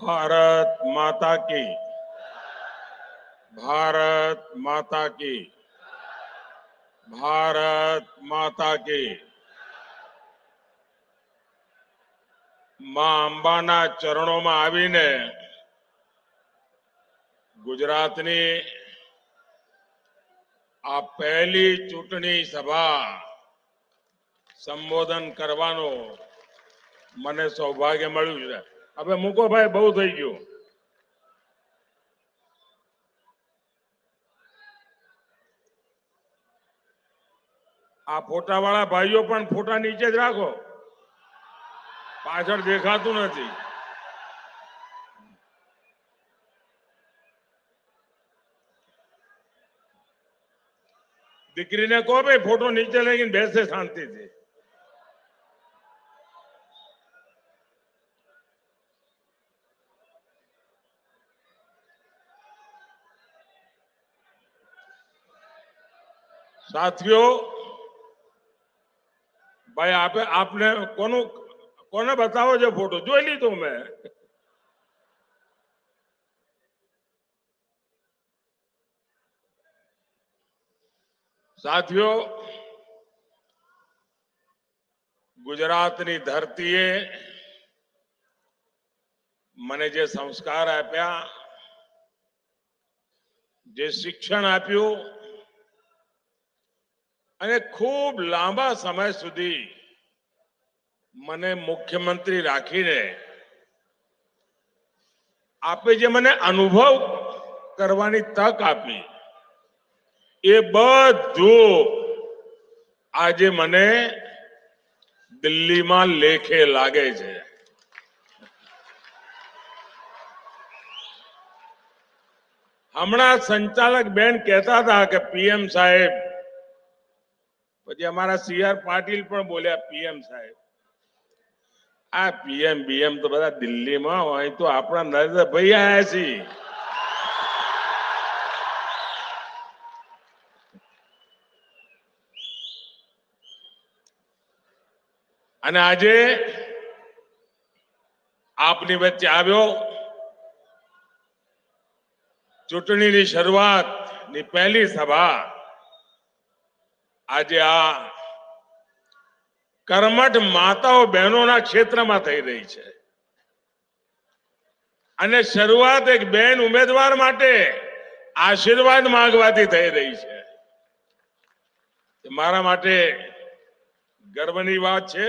भारत माता की भारत माता की भारत माता की मां अंबाना चरणों में आने गुजरात ने आ पहली चूंटनी सभा संबोधन करने मैंने सौभाग्य मूल હવે મૂકો ભાઈ બહુ થઈ ગયું આ ફોટા વાળા ભાઈઓ પણ ફોટા નીચે જ રાખો પાછળ દેખાતું નથી દીકરીને કહો ભાઈ ફોટો નીચે લઈને બેસે શાંતિથી साथियों भाई आप आपने कोनो को ने बताओ जो फोटो જોઈ લીધો મે साथियों गुजरात ની ધરતી એ મને જે સંસ્કાર આપ્યા જે શિક્ષણ આપ્યું અને ખૂબ લાંબા સમય સુધી મને મુખ્યમંત્રી રાખીને આપે જે મને અનુભવ કરવાની તક આપી એ બધું આજે મને દિલ્હીમાં લેખે લાગે છે હમણાં સંચાલક બેન કહેતા હતા કે પીએમ સાહેબ પછી અમારા સી આર પાટીલ પણ બોલ્યા પીએમ સાહેબ આ પીએમ બીએમ તો બધા દિલ્હીમાં હોય તો આપણા નરેન્દ્રભાઈ આયા છે અને આજે આપની વચ્ચે આવ્યો ચૂંટણીની શરૂઆતની પહેલી સભા આજે આ કર્મઠ માતાઓ બહેનોના ક્ષેત્રમાં થઈ રહી છે અને શરૂઆત એક બેન ઉમેદવાર માટે આશીર્વાદ માંગવાથી થઈ રહી છે મારા માટે ગર્વની વાત છે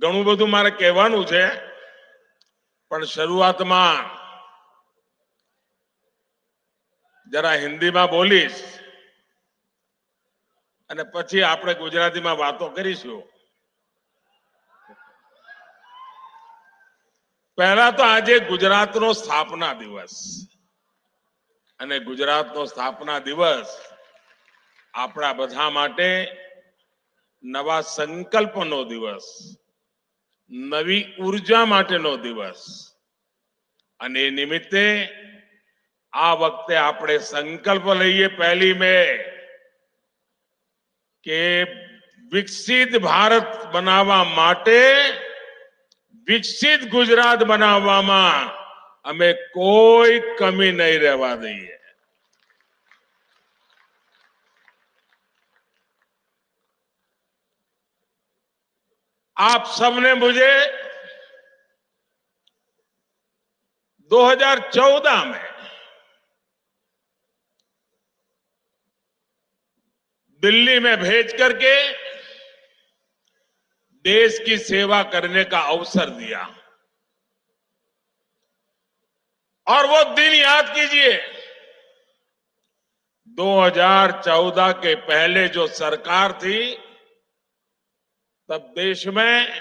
ઘણું બધું મારે કહેવાનું છે પણ શરૂઆતમાં જરા હિન્દીમાં બોલીશ અને પછી આપણે ગુજરાતીમાં વાતો કરીશું પહેલા તો આજે ગુજરાતનો સ્થાપના દિવસ અને ગુજરાતનો સ્થાપના દિવસ આપણા બધા માટે નવા સંકલ્પનો દિવસ નવી ઉર્જા માટેનો દિવસ અને એ નિમિત્તે આ વખતે આપણે સંકલ્પ લઈએ પહેલી મે કે વિકસિત ભારત બનાવવા માટે વિકસિત ગુજરાત બનાવવામાં અમે કોઈ કમી નહી રહેવા દઈએ આપ સૌને મને 2014 માં दिल्ली में भेज करके देश की सेवा करने का अवसर दिया और वो दिन याद कीजिए 2014 के पहले जो सरकार थी तब देश में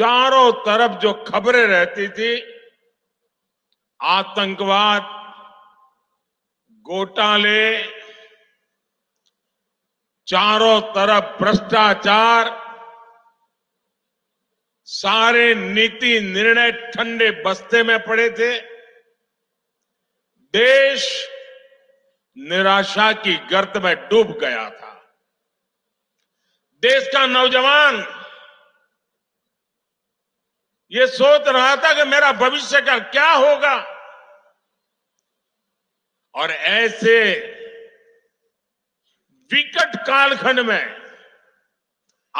चारों तरफ जो खबरें रहती थी आतंकवाद घोटाले चारों तरफ भ्रष्टाचार सारे नीति निर्णय ठंडे बस्ते में पड़े थे देश निराशा की गर्त में डूब गया था देश का नौजवान ये सोच रहा था कि मेरा भविष्य का क्या होगा और ऐसे विकट कालखंड में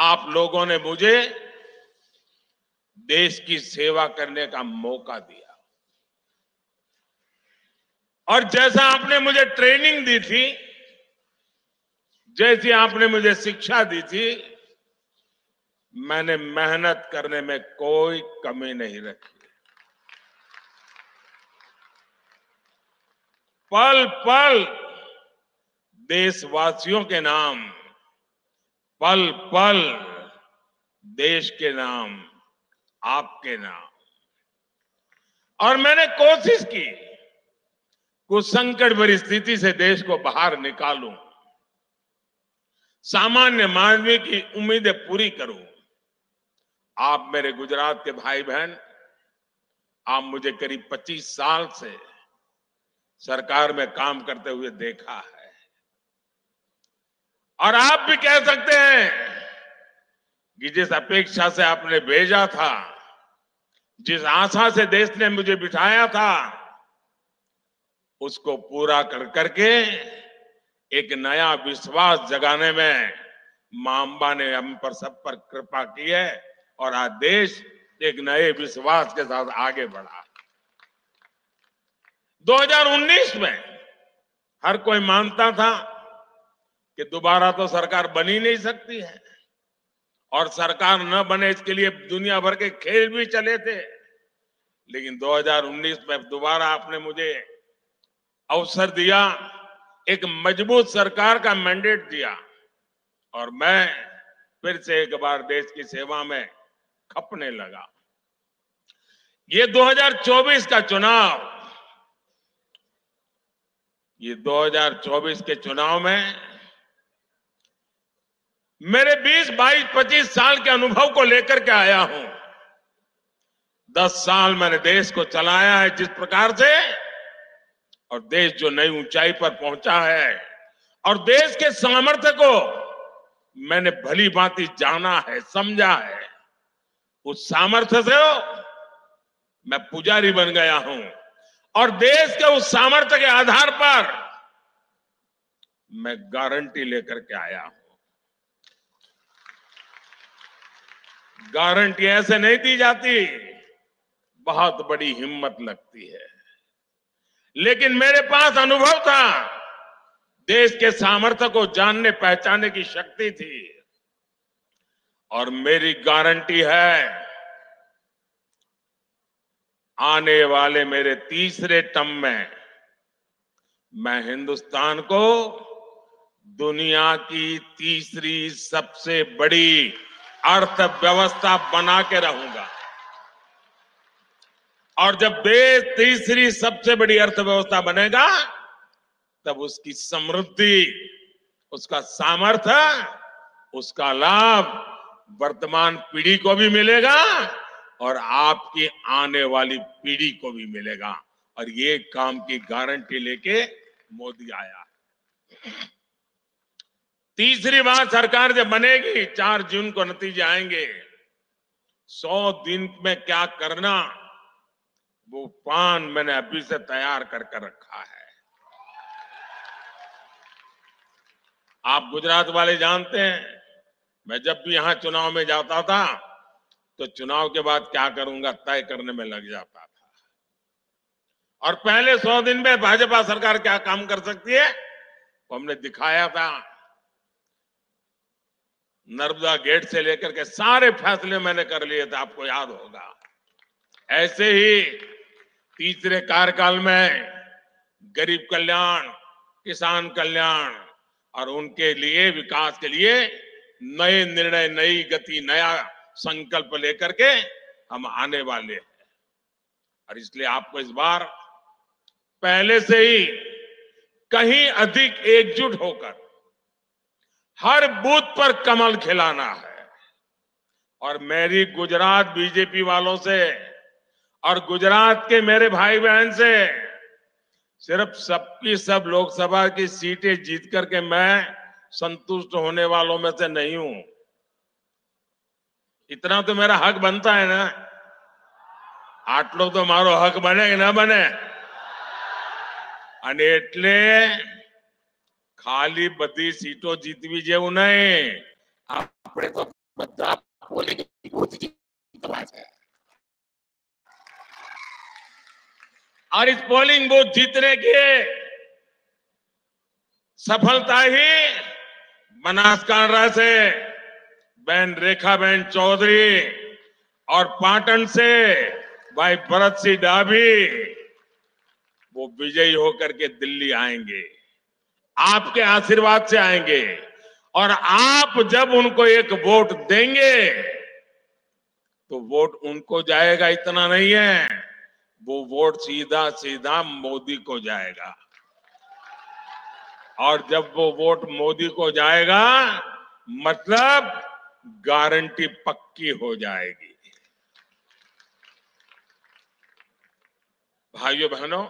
आप लोगों ने मुझे देश की सेवा करने का मौका दिया और जैसा आपने मुझे ट्रेनिंग दी थी जैसी आपने मुझे शिक्षा दी थी मैंने मेहनत करने में कोई कमी नहीं रखी पल पल देशवासियों के नाम पल पल देश के नाम आपके नाम और मैंने कोशिश की कुछ संकट भरी स्थिति से देश को बाहर निकालूं सामान्य मानवीय की उम्मीदें पूरी करूं आप मेरे गुजरात के भाई बहन आप मुझे करीब 25 साल से सरकार में काम करते हुए देखा है और आप भी कह सकते हैं कि जिस अपेक्षा से आपने भेजा था जिस आशा से देश ने मुझे बिठाया था उसको पूरा कर करके एक नया विश्वास जगाने में मां अम्बा ने हम पर सब पर कृपा की है और आज देश एक नए विश्वास के साथ आगे बढ़ा 2019 में हर कोई मानता था कि दोबारा तो सरकार बनी नहीं सकती है और सरकार न बने इसके लिए दुनिया भर के खेल भी चले थे लेकिन 2019 में दोबारा आपने मुझे अवसर दिया एक मजबूत सरकार का मैंडेट दिया और मैं फिर से एक बार देश की सेवा में खपने लगा ये 2024 का चुनाव ये 2024 के चुनाव में मेरे 20, 22, 25 साल के अनुभव को लेकर के आया हूं दस साल मैंने देश को चलाया है जिस प्रकार से और देश जो नई ऊंचाई पर पहुंचा है और देश के सामर्थ्य को मैंने भली भांति जाना है समझा है उस सामर्थ्य से मैं पुजारी बन गया हूं और देश के उस सामर्थ्य के आधार पर मैं गारंटी लेकर के आया हूं गारंटी ऐसे नहीं दी जाती बहुत बड़ी हिम्मत लगती है लेकिन मेरे पास अनुभव था देश के सामर्थ्य को जानने पहचानने की शक्ति थी और मेरी गारंटी है आने वाले मेरे तीसरे टम में मैं हिंदुस्तान को दुनिया की तीसरी सबसे बड़ी अर्थव्यवस्था बना के रहूंगा और जब देश तीसरी सबसे बड़ी अर्थव्यवस्था बनेगा तब उसकी समृद्धि उसका सामर्थ्य उसका लाभ वर्तमान पीढ़ी को भी मिलेगा और आपकी आने वाली पीढ़ी को भी मिलेगा और ये काम की गारंटी लेके मोदी आया है तीसरी बार सरकार जब बनेगी चार जून को नतीजे आएंगे सौ दिन में क्या करना वो पान मैंने अभी से तैयार करके रखा है आप गुजरात वाले जानते हैं मैं जब भी यहां चुनाव में जाता था तो चुनाव के बाद क्या करूंगा तय करने में लग जाता था और पहले सौ दिन में भाजपा सरकार क्या काम कर सकती है वो हमने दिखाया था नर्मदा गेट से लेकर के सारे फैसले मैंने कर लिए थे आपको याद होगा ऐसे ही तीसरे कार्यकाल में गरीब कल्याण किसान कल्याण और उनके लिए विकास के लिए नए निर्णय नई गति नया संकल्प लेकर के हम आने वाले हैं और इसलिए आपको इस बार पहले से ही कहीं अधिक एकजुट होकर हर बूथ पर कमल खिलाना है और मेरी गुजरात बीजेपी वालों से और गुजरात के मेरे भाई बहन से सिर्फ सबकी सब, सब लोकसभा की सीटें जीत करके मैं संतुष्ट होने वालों में से नहीं हूं इतना तो मेरा हक बनता है ना आटलो तो મારો हक बने કે ના बने अनेटले बदी सीटों સીટો જીતવી જેવું उन्हें तो તો બધા પોલિટિકલ બુથ જીતવા છે और इस पोलिंग बूथ जीतने के सफलता ही बनासकांडा से बहन रेखा बहन चौधरी और पाटन से भाई भरत सिंह डाभी वो विजयी होकर के दिल्ली आएंगे आपके आशीर्वाद से आएंगे और आप जब उनको एक वोट देंगे तो वोट उनको जाएगा इतना नहीं है वो वोट सीधा सीधा मोदी को जाएगा और जब वो वोट मोदी को जाएगा मतलब गारंटी पक्की हो जाएगी भाइयों बहनों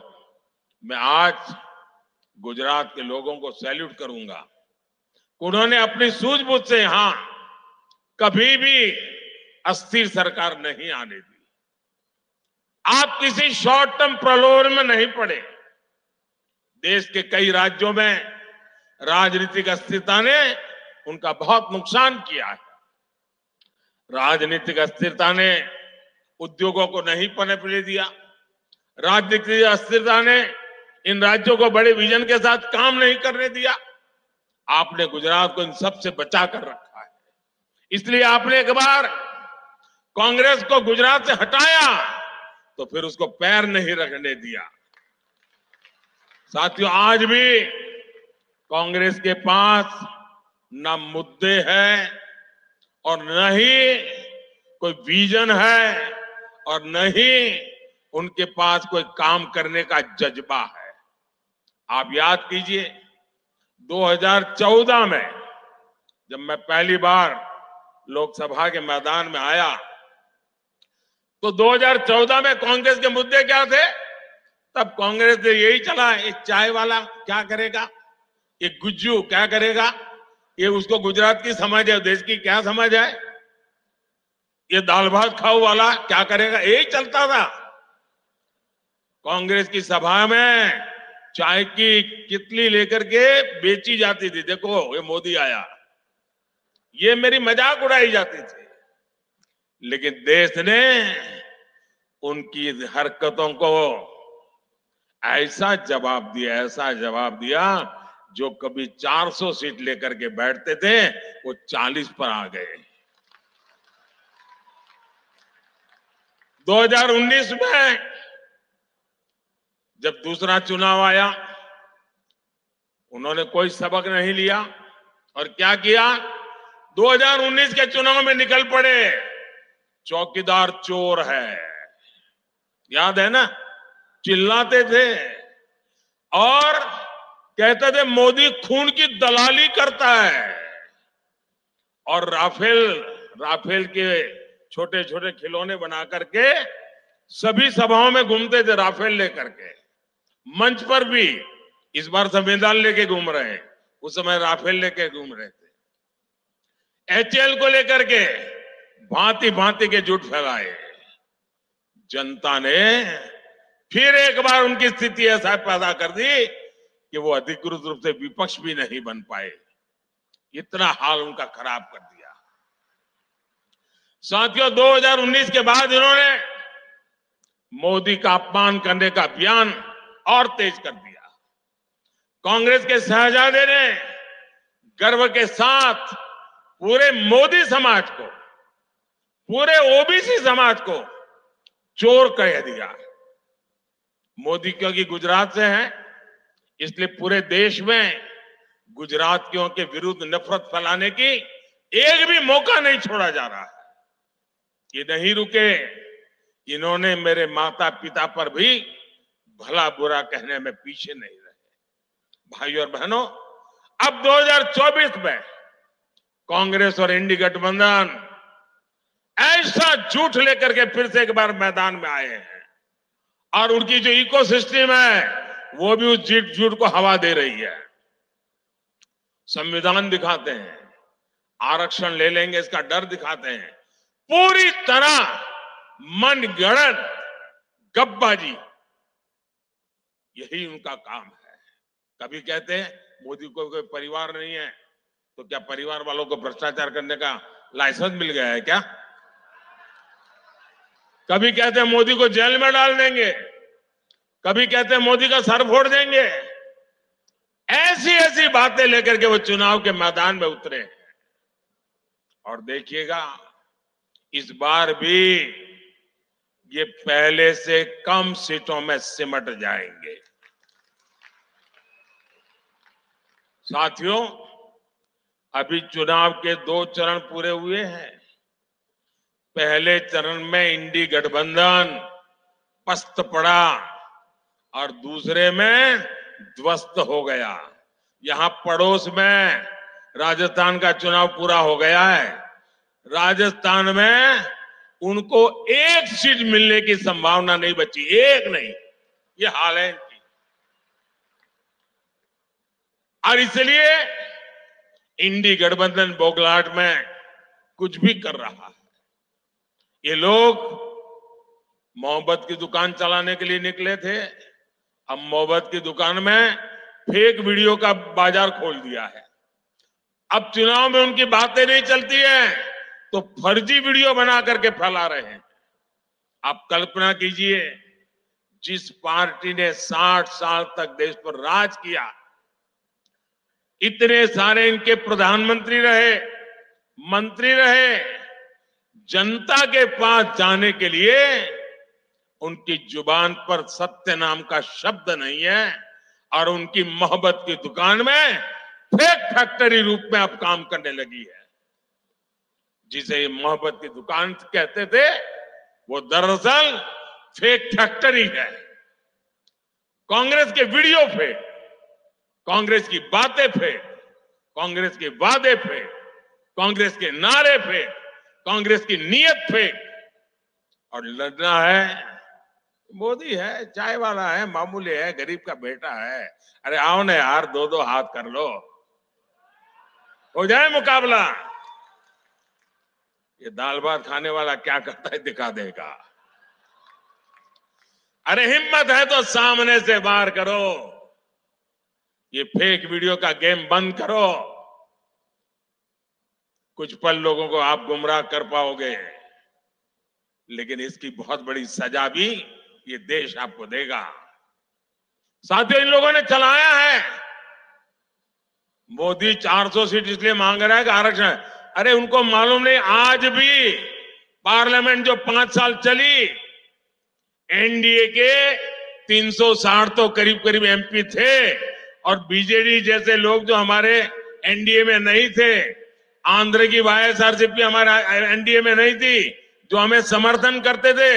मैं आज गुजरात के लोगों को सैल्यूट करूंगा उन्होंने अपनी सूझबूझ से यहां कभी भी अस्थिर सरकार नहीं आने दी आप किसी शॉर्ट टर्म प्रलोभन में नहीं पड़े देश के कई राज्यों में राजनीतिक अस्थिरता ने उनका बहुत नुकसान किया है राजनीतिक अस्थिरता ने उद्योगों को नहीं पनपने दिया राजनीतिक अस्थिरता ने इन राज्यों को बड़े विजन के साथ काम नहीं करने दिया आपने गुजरात को इन सब से बचा कर रखा है इसलिए आपने एक बार कांग्रेस को गुजरात से हटाया तो फिर उसको पैर नहीं रखने दिया साथियों आज भी कांग्रेस के पास न मुद्दे हैं और न ही कोई विजन है और न ही उनके पास कोई काम करने का जज्बा है आप याद कीजिए 2014 में जब मैं पहली बार लोकसभा के मैदान में आया तो 2014 में कांग्रेस के मुद्दे क्या थे तब कांग्रेस ने यही चला ये चाय वाला क्या करेगा ये गुज्जू क्या करेगा ये उसको गुजरात की समझ है देश की क्या समझ है ये दाल भात खाऊ वाला क्या करेगा यही चलता था कांग्रेस की सभा में चाय की कितली लेकर के बेची जाती थी देखो ये मोदी आया ये मेरी मजाक उड़ाई जाती थी लेकिन देश ने उनकी हरकतों को ऐसा जवाब दिया ऐसा जवाब दिया जो कभी 400 सीट लेकर के बैठते थे वो 40 पर आ गए 2019 में जब दूसरा चुनाव आया उन्होंने कोई सबक नहीं लिया और क्या किया 2019 के चुनाव में निकल पड़े चौकीदार चोर है याद है ना चिल्लाते थे और कहते थे मोदी खून की दलाली करता है और राफेल राफेल के छोटे छोटे खिलौने बना करके सभी सभाओं में घूमते थे राफेल लेकर के मंच पर भी इस बार संविधान लेके घूम रहे हैं उस समय राफेल लेके घूम रहे थे एचएल को लेकर के भांति भांति के झूठ फैलाए जनता ने फिर एक बार उनकी स्थिति ऐसा पैदा कर दी कि वो अधिकृत रूप से विपक्ष भी नहीं बन पाए इतना हाल उनका खराब कर दिया साथियों 2019 के बाद इन्होंने मोदी का अपमान करने का अभियान और तेज कर दिया कांग्रेस के शहजादे ने गर्व के साथ पूरे मोदी समाज को पूरे ओबीसी समाज को चोर कह दिया मोदी क्योंकि गुजरात से है इसलिए पूरे देश में गुजरातियों के विरुद्ध नफरत फैलाने की एक भी मौका नहीं छोड़ा जा रहा है ये नहीं रुके इन्होंने मेरे माता पिता पर भी भला बुरा कहने में पीछे नहीं रहे भाई और बहनों अब 2024 में कांग्रेस और इंडी गठबंधन ऐसा झूठ लेकर के फिर से एक बार मैदान में आए हैं और उनकी जो इकोसिस्टम है वो भी उस झूठ झूठ को हवा दे रही है संविधान दिखाते हैं आरक्षण ले लेंगे इसका डर दिखाते हैं पूरी तरह मन गणत गब्बाजी यही उनका काम है कभी कहते हैं मोदी को कोई परिवार नहीं है तो क्या परिवार वालों को भ्रष्टाचार करने का लाइसेंस मिल गया है क्या कभी कहते हैं मोदी को जेल में डाल देंगे कभी कहते हैं मोदी का सर फोड़ देंगे ऐसी ऐसी बातें लेकर के वो चुनाव के मैदान में उतरे और देखिएगा इस बार भी ये पहले से कम सीटों में सिमट जाएंगे साथियों अभी चुनाव के दो चरण पूरे हुए हैं पहले चरण में इंडी गठबंधन पस्त पड़ा और दूसरे में ध्वस्त हो गया यहां पड़ोस में राजस्थान का चुनाव पूरा हो गया है राजस्थान में उनको एक सीट मिलने की संभावना नहीं बची एक नहीं ये हाल है इनकी और इसलिए इंडी गठबंधन बोगलाट में कुछ भी कर रहा है ये लोग मोहब्बत की दुकान चलाने के लिए निकले थे अब मोहब्बत की दुकान में फेक वीडियो का बाजार खोल दिया है अब चुनाव में उनकी बातें नहीं चलती है तो फर्जी वीडियो बना करके फैला रहे हैं आप कल्पना कीजिए जिस पार्टी ने 60 साल तक देश पर राज किया इतने सारे इनके प्रधानमंत्री रहे मंत्री रहे जनता के पास जाने के लिए उनकी जुबान पर सत्य नाम का शब्द नहीं है और उनकी मोहब्बत की दुकान में फेक फैक्टरी रूप में अब काम करने लगी है जिसे मोहब्बत की दुकान कहते थे वो दरअसल फेक फैक्ट्री है कांग्रेस के वीडियो पे कांग्रेस की बातें पे कांग्रेस के वादे पे कांग्रेस के नारे फेंक कांग्रेस की नीयत फेंक और लड़ना है मोदी है चाय वाला है मामूली है गरीब का बेटा है अरे आओ ना यार दो दो हाथ कर लो हो जाए मुकाबला ये दाल भात खाने वाला क्या करता है दिखा देगा अरे हिम्मत है तो सामने से बाहर करो ये फेक वीडियो का गेम बंद करो कुछ पल लोगों को आप गुमराह कर पाओगे लेकिन इसकी बहुत बड़ी सजा भी ये देश आपको देगा साथियों इन लोगों ने चलाया है मोदी 400 सीट इसलिए मांग रहा है कि आरक्षण अरे उनको मालूम नहीं आज भी पार्लियामेंट जो पांच साल चली एनडीए के 360 तो करीब करीब एमपी थे और बीजेडी जैसे लोग जो हमारे एनडीए में नहीं थे आंध्र की वाईएसआरसीपी हमारे एनडीए में नहीं थी जो हमें समर्थन करते थे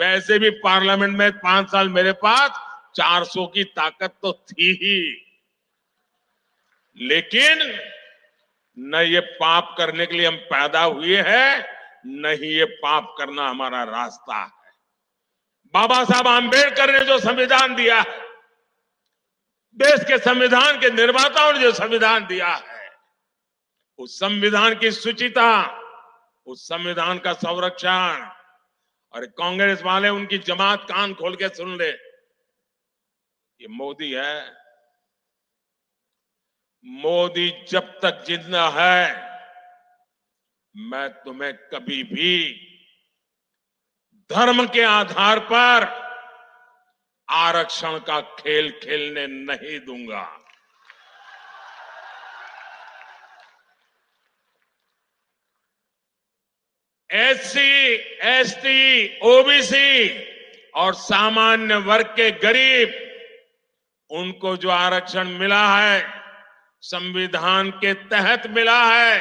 वैसे भी पार्लियामेंट में पांच साल मेरे पास 400 की ताकत तो थी ही लेकिन न ये पाप करने के लिए हम पैदा हुए हैं न ही ये पाप करना हमारा रास्ता है बाबा साहब आम्बेडकर ने जो संविधान दिया है देश के संविधान के निर्माताओं ने जो संविधान दिया है उस संविधान की सुचिता उस संविधान का संरक्षण और कांग्रेस वाले उनकी जमात कान खोल के सुन ले ये मोदी है मोदी जब तक जिंदा है मैं तुम्हें कभी भी धर्म के आधार पर आरक्षण का खेल खेलने नहीं दूंगा एससी एसटी ओबीसी और सामान्य वर्ग के गरीब उनको जो आरक्षण मिला है संविधान के तहत मिला है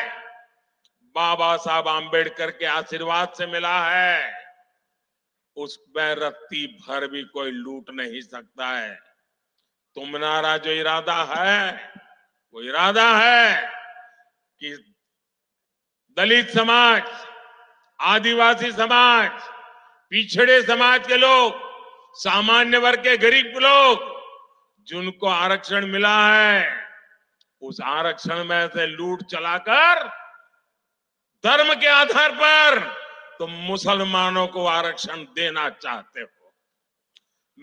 बाबा साहब आंबेडकर के आशीर्वाद से मिला है उसमें रत्ती भर भी कोई लूट नहीं सकता है तुम्हारा जो इरादा है वो इरादा है कि दलित समाज आदिवासी समाज पिछड़े समाज के लोग सामान्य वर्ग के गरीब लोग जिनको आरक्षण मिला है उस आरक्षण में से लूट चलाकर धर्म के आधार पर तुम मुसलमानों को आरक्षण देना चाहते हो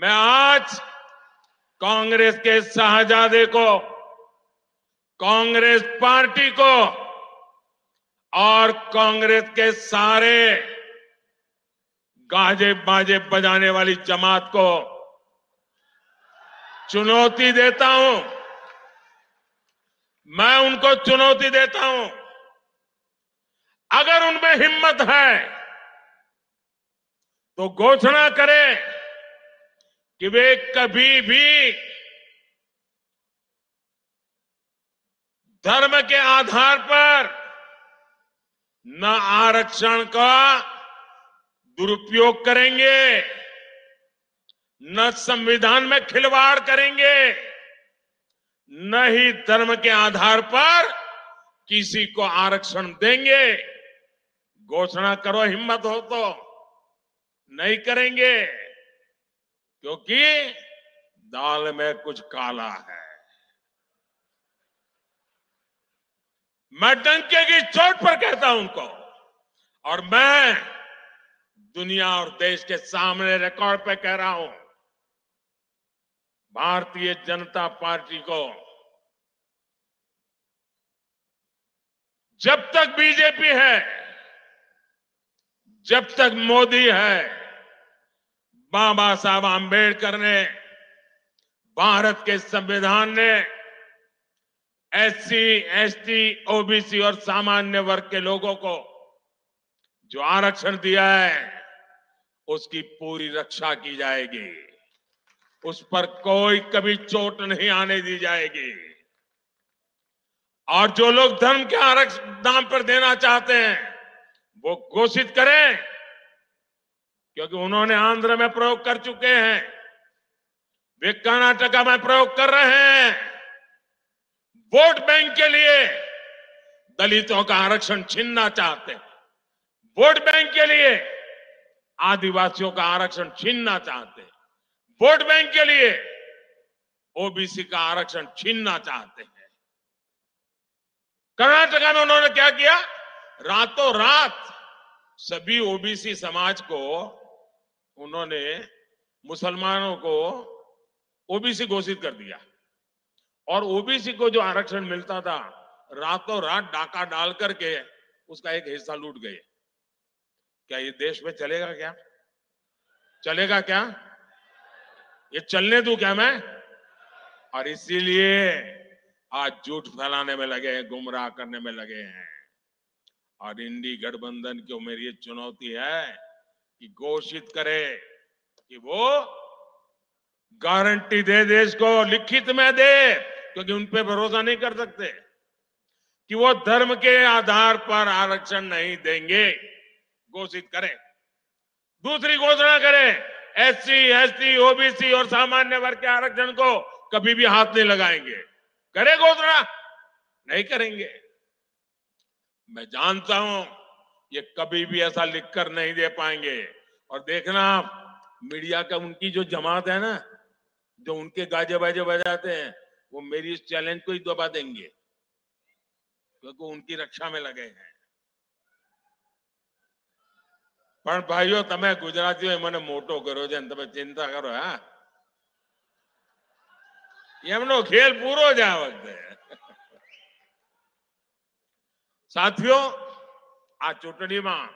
मैं आज कांग्रेस के शाहजादे को कांग्रेस पार्टी को और कांग्रेस के सारे गाजे बाजे बजाने वाली जमात को चुनौती देता हूं मैं उनको चुनौती देता हूं अगर उनमें हिम्मत है तो घोषणा करें कि वे कभी भी धर्म के आधार पर न आरक्षण का दुरुपयोग करेंगे न संविधान में खिलवाड़ करेंगे न ही धर्म के आधार पर किसी को आरक्षण देंगे घोषणा करो हिम्मत हो तो नहीं करेंगे क्योंकि दाल में कुछ काला है मैं डंके की चोट पर कहता हूं उनको और मैं दुनिया और देश के सामने रिकॉर्ड पे कह रहा हूं भारतीय जनता पार्टी को जब तक बीजेपी है जब तक मोदी है बाबा साहब आंबेडकर ने भारत के संविधान ने एससी, एसटी, ओबीसी और सामान्य वर्ग के लोगों को जो आरक्षण दिया है उसकी पूरी रक्षा की जाएगी उस पर कोई कभी चोट नहीं आने दी जाएगी और जो लोग धर्म के आरक्षण दाम पर देना चाहते हैं वो घोषित करें क्योंकि उन्होंने आंध्र में प्रयोग कर चुके हैं वे कर्नाटका में प्रयोग कर रहे हैं वोट बैंक के लिए दलितों का आरक्षण छीनना चाहते हैं वोट बैंक के लिए आदिवासियों का आरक्षण छीनना चाहते हैं वोट बैंक के लिए ओबीसी का आरक्षण छीनना चाहते हैं कर्नाटका में उन्होंने क्या किया रातों रात सभी ओबीसी समाज को उन्होंने मुसलमानों को ओबीसी घोषित कर दिया और ओबीसी को जो आरक्षण मिलता था रातों रात डाका डाल करके उसका एक हिस्सा लूट गए क्या ये देश में चलेगा क्या चलेगा क्या ये चलने दू क्या मैं और इसीलिए आज झूठ फैलाने में लगे हैं गुमराह करने में लगे हैं और इंडी गठबंधन की मेरी ये चुनौती है कि घोषित करे कि वो गारंटी दे देश को लिखित में दे क्योंकि उन पर भरोसा नहीं कर सकते कि वो धर्म के आधार पर आरक्षण नहीं देंगे घोषित करें दूसरी घोषणा करें एससी एसटी ओबीसी और सामान्य वर्ग के आरक्षण को कभी भी हाथ नहीं लगाएंगे करे गोदरा नहीं करेंगे मैं जानता हूं ये कभी भी ऐसा लिखकर नहीं दे पाएंगे और देखना आप मीडिया का उनकी जो जमात है ना जो उनके गाजे बाजे बजाते हैं वो मेरी इस चैलेंज को ही दबा देंगे क्योंकि उनकी रक्षा में लगे हैं पर भाइयों तमें गुजराती मैंने मोटो करो जन तब चिंता करो हाँ એમનો ખેલ પૂરો જ આ વખતે સાથીઓ આ ચૂંટણીમાં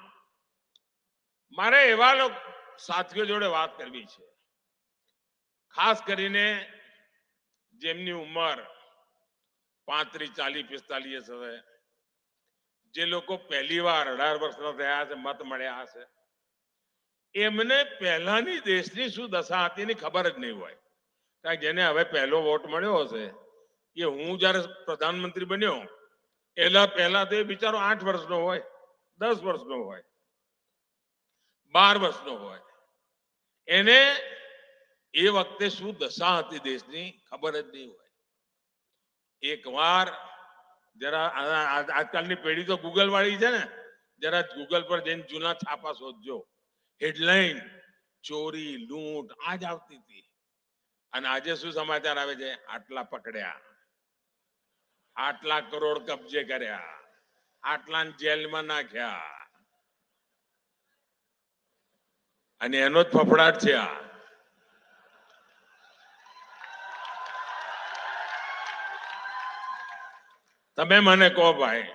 મારે એવા લોકો સાથીઓ જોડે વાત કરવી છે ખાસ કરીને જેમની ઉંમર પાંત્રીસ ચાલીસ પિસ્તાલીસ હશે જે લોકો પહેલી વાર અઢાર વર્ષના થયા છે મત મળ્યા હશે એમને પહેલાની દેશની શું દશા હતી એની ખબર જ નહીં હોય જેને હવે પહેલો વોટ મળ્યો હશે એ હું જ્યારે પ્રધાનમંત્રી બન્યો એલા પહેલા તો એ બિચારો આઠ વર્ષનો હોય દસ વર્ષનો હોય બાર વર્ષનો હોય એને એ વખતે શું દશા હતી દેશની ખબર જ નહીં હોય એકવાર જરા આજકાલની પેઢી તો ગૂગલ વાળી છે ને જરા ગૂગલ પર જઈને જૂના છાપા શોધજો હેડલાઇન ચોરી લૂંટ આ જ આવતી હતી અને આજે શું સમાચાર આવે છે આટલા પકડ્યા આટલા કરોડ કબજે કર્યા આટલા જેલમાં નાખ્યા અને એનો જ ફફડાટ છે આ તમે મને કહો ભાઈ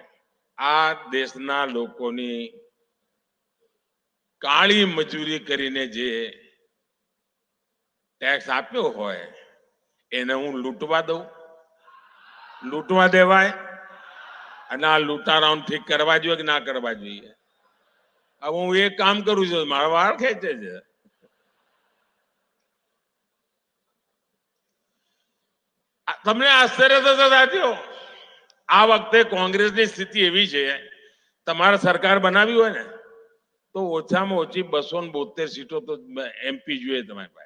આ દેશના લોકોની કાળી મજૂરી કરીને જે ટેક્સ આપ્યો હોય એને હું લૂંટવા દઉં લૂંટવા દેવાય અને આ લૂંટારાઉન ઠીક કરવા જોઈએ કે ના કરવા જોઈએ હવે હું એ કામ કરું છું મારો વાળ ખેંચે છે તમને આશ્ચર્ય થશે સાથીઓ આ વખતે કોંગ્રેસની સ્થિતિ એવી છે તમારે સરકાર બનાવી હોય ને તો ઓછામાં ઓછી બસો ને બોતેર સીટો તો એમપી જોઈએ તમારી પાસે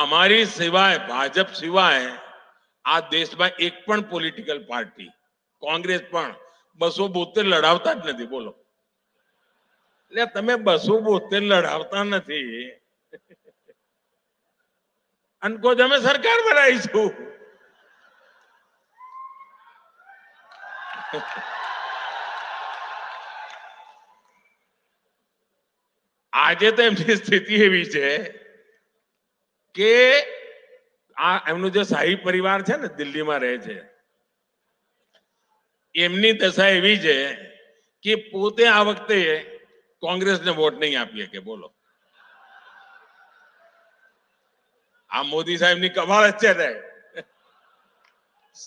અમારી સિવાય ભાજપ સિવાય આ દેશમાં એક પણ પોલિટિકલ પાર્ટી કોંગ્રેસ પણ બસો બોતેર લડાવતા જ નથી બોલો એટલે તમે બસો બોતેર લડાવતા નથી અને કહો અમે સરકાર બનાવીશું આજે તો એમની સ્થિતિ એવી છે કે આ એમનું જે શાહી પરિવાર છે ને દિલ્હીમાં રહે છે એમની દશા એવી છે કે પોતે આ વખતે કોંગ્રેસને વોટ નહીં આપીએ કે બોલો આ મોદી સાહેબ ની કમાલ જ છે ને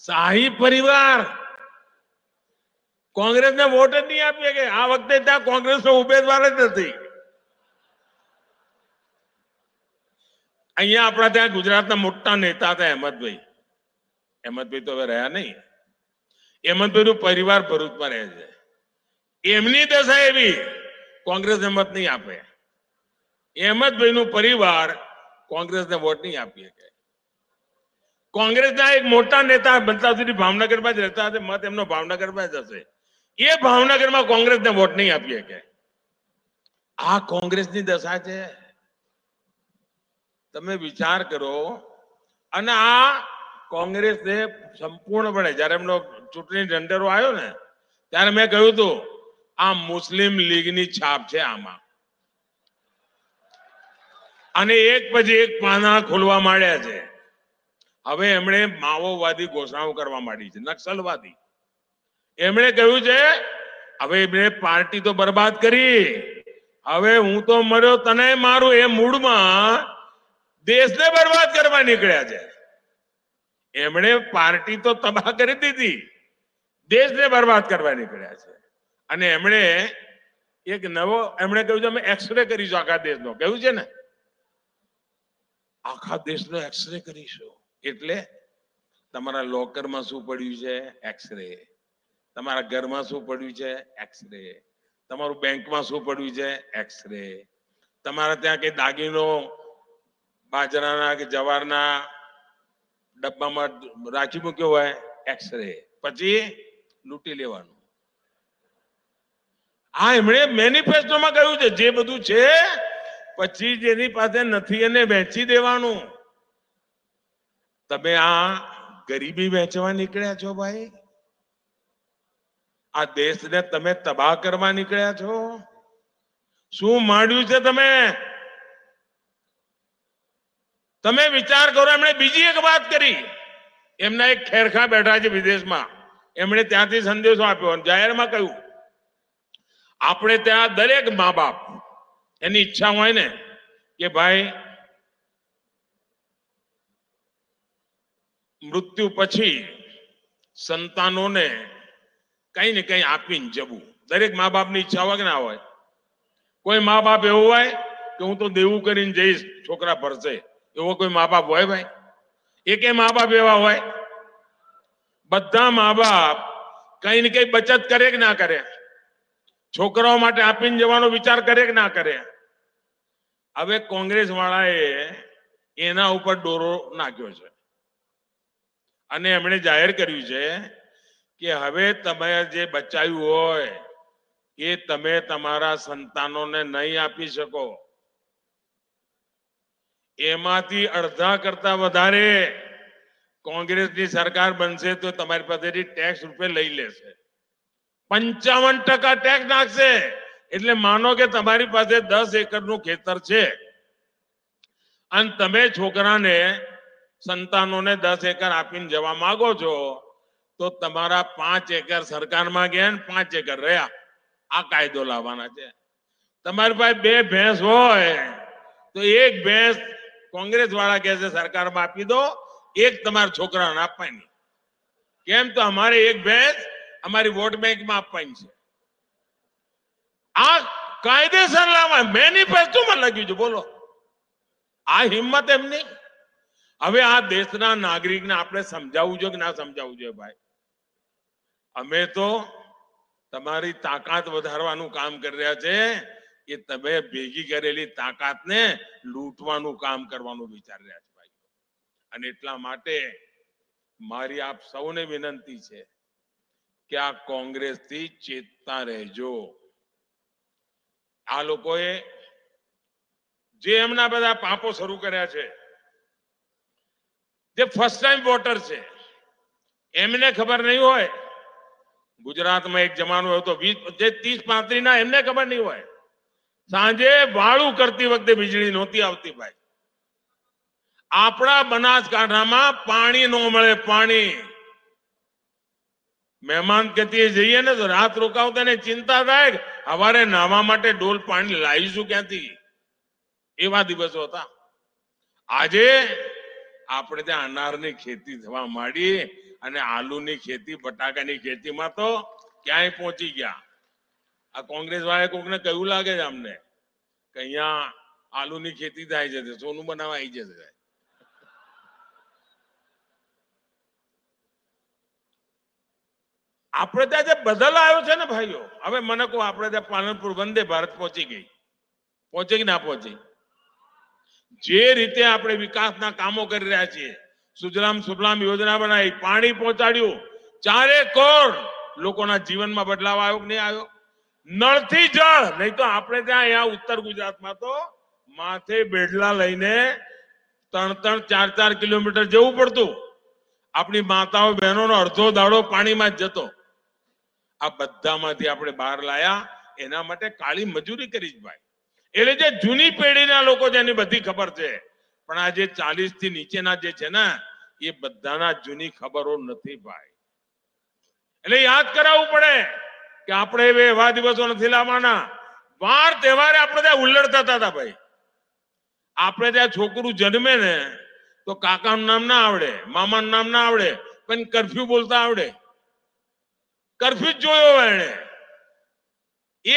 શાહી પરિવાર કોંગ્રેસને વોટ જ નહીં આપીએ કે આ વખતે ત્યાં કોંગ્રેસનો ઉમેદવાર જ નથી અહીંયા આપણા ત્યાં ગુજરાતના મોટા નેતા હતા અહેમદભાઈ અહેમદભાઈ તો હવે રહ્યા નહીં અહેમદભાઈ નું પરિવાર ભરૂચમાં રહે છે એમની દશા એવી કોંગ્રેસ મત નહીં આપે અહેમદભાઈ નું પરિવાર કોંગ્રેસને વોટ નહીં આપી શકે કોંગ્રેસના એક મોટા નેતા બનતા સુધી ભાવનગરમાં જ રહેતા હતા મત એમનો ભાવનગરમાં જ હશે એ ભાવનગરમાં કોંગ્રેસને વોટ નહીં આપી શકે આ કોંગ્રેસની દશા છે તમે વિચાર કરો અને આ કોંગ્રેસ ને સંપૂર્ણપણે જયારે એમનો ચૂંટણી ઢંઢેરો આવ્યો ને ત્યારે મેં કહ્યું હતું આ મુસ્લિમ લીગ ની છાપ છે આમાં અને એક પછી એક પાના ખોલવા માંડ્યા છે હવે એમણે માઓવાદી ઘોષણાઓ કરવા માંડી છે નક્સલવાદી એમણે કહ્યું છે હવે એમણે પાર્ટી તો બરબાદ કરી હવે હું તો મર્યો તને મારું એ મૂડમાં દેશને બરબાદ કરવા નીકળ્યા છે એમણે પાર્ટી તો તબાહ કરી દીધી દેશને બરબાદ કરવા નીકળ્યા છે અને એમણે એક નવો એમણે કહ્યું છે અમે એક્સરે કરીશું આખા દેશનો કહ્યું છે ને આખા દેશનો એક્સરે કરીશું એટલે તમારા લોકરમાં શું પડ્યું છે એક્સરે તમારા ઘરમાં શું પડ્યું છે એક્સરે તમારું બેંકમાં શું પડ્યું છે એક્સરે તમારા ત્યાં કઈ દાગીનો બાજરાના કે જવારના ડબ્બામાં રાખી મૂક્યો હોય એક્સરે પછી લૂંટી લેવાનું આ એમણે મેનિફેસ્ટોમાં કહ્યું છે જે બધું છે પછી જેની પાસે નથી એને વેચી દેવાનું તમે આ ગરીબી વેચવા નીકળ્યા છો ભાઈ આ દેશને તમે તબાહ કરવા નીકળ્યા છો શું માંડ્યું છે તમે તમે વિચાર કરો એમણે બીજી એક વાત કરી એમના એક ખેરખા બેઠા છે વિદેશમાં એમણે ત્યાંથી સંદેશો આપ્યો અને જાહેરમાં કહ્યું આપણે ત્યાં દરેક મા બાપ એની ઈચ્છા હોય ને કે ભાઈ મૃત્યુ પછી સંતાનોને કંઈ ને કંઈ આપીને જવું દરેક મા બાપની ઈચ્છા હોય કે ના હોય કોઈ મા બાપ એવું હોય કે હું તો દેવું કરીને જઈશ છોકરા ભરશે એવો કોઈ મા બાપ હોય ભાઈ એકે મા બાપ એવા હોય બધા મા બાપ કઈ ને કઈ બચત કરે કે ના કરે છોકરાઓ માટે આપીને જવાનો વિચાર કરે કે ના કરે હવે કોંગ્રેસ વાળાએ એના ઉપર ડોરો નાખ્યો છે અને એમણે જાહેર કર્યું છે કે હવે તમે જે બચાવ્યું હોય એ તમે તમારા સંતાનોને નહીં આપી શકો એમાંથી અડધા કરતા વધારે કોંગ્રેસની સરકાર બનશે તો તમારી પાસેથી ટેક્સ રૂપે લઈ લેશે પંચાવન ટકા ટેક્સ નાખશે એટલે માનો કે તમારી પાસે દસ એકરનું ખેતર છે અને તમે છોકરાને સંતાનોને દસ એકર આપીને જવા માંગો છો તો તમારા પાંચ એકર સરકારમાં ગયા ને પાંચ એકર રહ્યા આ કાયદો લાવવાના છે તમારી પાસે બે ભેંસ હોય તો એક ભેંસ કોંગ્રેસ વાળા કહે છે સરકારમાં આપી દો એક તમારા છોકરાને આપવાની કેમ તો અમારે એક ભેંસ અમારી વોટ બેંકમાં આપવાની છે આ કાયદેસર લાવવા મેની પેસ્ટુમાં લખ્યું છે બોલો આ હિંમત એમની હવે આ દેશના નાગરિકને આપણે સમજાવવું જોઈએ કે ના સમજાવવું જોઈએ ભાઈ અમે તો તમારી તાકાત વધારવાનું કામ કરી રહ્યા છે એ તમે ભેગી કરેલી તાકાતને લૂંટવાનું કામ કરવાનું વિચારી રહ્યા છો ભાઈ અને એટલા માટે મારી આપ સૌને વિનંતી છે કે આ કોંગ્રેસ થી ચેતતા રહેજો આ લોકોએ જે એમના બધા પાપો શરૂ કર્યા છે જે ફર્સ્ટ ટાઈમ વોટર છે એમને ખબર નહીં હોય ગુજરાતમાં એક જમાનો હતો વીસ જે ત્રીસ પાંત્રીસ ના એમને ખબર નહીં હોય સાંજે વાળું કરતી વખતે વીજળી નહોતી આવતી ભાઈ આપણા બનાસકાંઠામાં પાણી ન મળે પાણી મહેમાન કહેતી જઈએ ને તો રાત રોકાવતા ચિંતા થાય સવારે નાવા માટે ડોલ પાણી લાવીશું ક્યાંથી એવા દિવસો હતા આજે આપણે ત્યાં અનારની ખેતી થવા માંડી અને આલુની ખેતી બટાકાની ખેતીમાં તો ક્યાંય પહોંચી ગયા આ કોંગ્રેસ વાળા ને કયું લાગે છે અમને કે અહીંયા ની ખેતી થાય છે સોનું બનાવવા આવી જશે આપણે ત્યાં જે બદલ આવ્યો છે ને ભાઈઓ હવે મને કહો આપણે ત્યાં પાલનપુર વંદે ભારત પહોંચી ગઈ પહોંચી કે ના પહોંચી જે રીતે આપણે વિકાસના કામો કરી રહ્યા છીએ સુજલામ સુફલામ યોજના બનાવી પાણી પહોંચાડ્યું ચારે કોણ લોકોના જીવનમાં બદલાવ આવ્યો કે નહીં આવ્યો નળથી જળ નહીં તો આપણે ત્યાં અહીંયા ઉત્તર ગુજરાતમાં તો માથે બેડલા લઈને ત્રણ ત્રણ ચાર ચાર કિલોમીટર જવું પડતું આપણી માતાઓ બહેનોનો અડધો દાડો પાણીમાં જ જતો આ બધામાંથી આપણે બહાર લાયા એના માટે કાળી મજૂરી કરી જ ભાઈ એટલે જે જૂની પેઢીના લોકો છે એની બધી ખબર છે પણ આ જે ચાલીસ થી નીચેના જે છે ને એ બધાના જૂની ખબરો નથી ભાઈ એટલે યાદ કરાવવું પડે કે આપણે હવે એવા દિવસો નથી લાવવાના વાર તહેવારે આપણે ત્યાં ઉલ્લડ હતા ભાઈ આપણે ત્યાં છોકરું જન્મે ને તો કાકાનું નામ ના આવડે મામાનું નામ ના આવડે પણ કરફ્યુ બોલતા આવડે કરફ્યુ જ જોયો હોય એને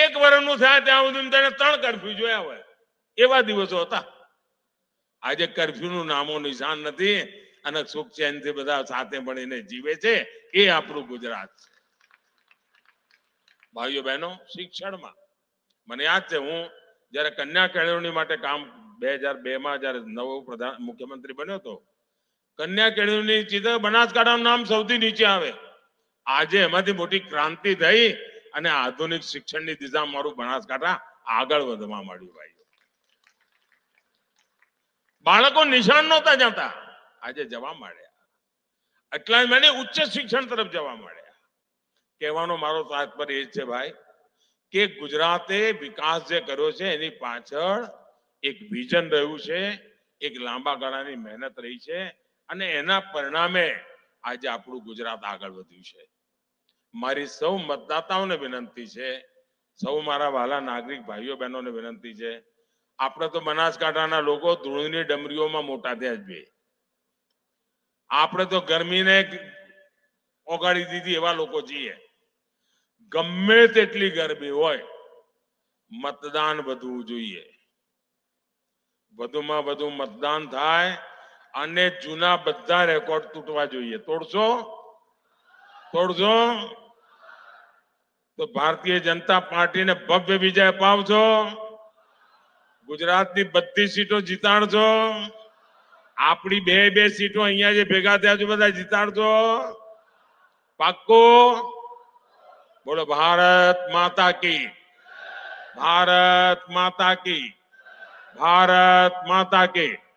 એક વર્ષનું થાય ત્યાં સુધી તેને ત્રણ કરફ્યુ જોયા હોય એવા દિવસો હતા આજે નું નામો નિશાન નથી અને સુખ ચેનથી બધા સાથે મળીને જીવે છે એ આપણું ગુજરાત છે ભાઈઓ બહેનો શિક્ષણમાં મને યાદ છે હું જયારે કન્યા કેળવણી માટે કામ બે હજાર બેમાં જ્યારે નવો પ્રધાન મુખ્યમંત્રી બન્યો હતો કન્યા કેળવણી ચિત્ર બનાસકાંઠાનું નામ સૌથી નીચે આવે આજે એમાંથી મોટી ક્રાંતિ થઈ અને આધુનિક શિક્ષણની દિશામાં મારું બનાસકાંઠા આગળ વધવા માંડ્યું ભાઈ બાળકો નિશાન નહોતા જતા આજે જવા માંડ્યા એટલા મને ઉચ્ચ શિક્ષણ તરફ જવા માંડ્યા કહેવાનો મારો તાત્પર્ય એ છે ભાઈ કે ગુજરાતે વિકાસ જે કર્યો છે એની પાછળ એક વિઝન રહ્યું છે એક લાંબા ગાળાની મહેનત રહી છે અને એના પરિણામે આજે આપણું ગુજરાત આગળ વધ્યું છે મારી સૌ મતદાતાઓને વિનંતી છે સૌ મારા વાલા નાગરિક ભાઈઓ બહેનોને વિનંતી છે આપણે તો બનાસકાંઠાના લોકો ધૂળની ડમરીઓમાં મોટા થયા જ બે આપણે તો ગરમીને ઓગાળી દીધી એવા લોકો જઈએ ગમે તેટલી ગરમી હોય મતદાન વધવું જોઈએ વધુમાં વધુ મતદાન થાય અને જૂના બધા રેકોર્ડ તૂટવા જોઈએ તોડશો તોડશો તો ભારતીય જનતા પાર્ટીને ભવ્ય વિજય અપાવશો ગુજરાતની બધી સીટો જીતાડશો આપણી બે બે સીટો અહીંયા જે ભેગા થયા છો બધા જીતાડશો પાક્કો बोलो भारत माता की भारत माता की भारत माता की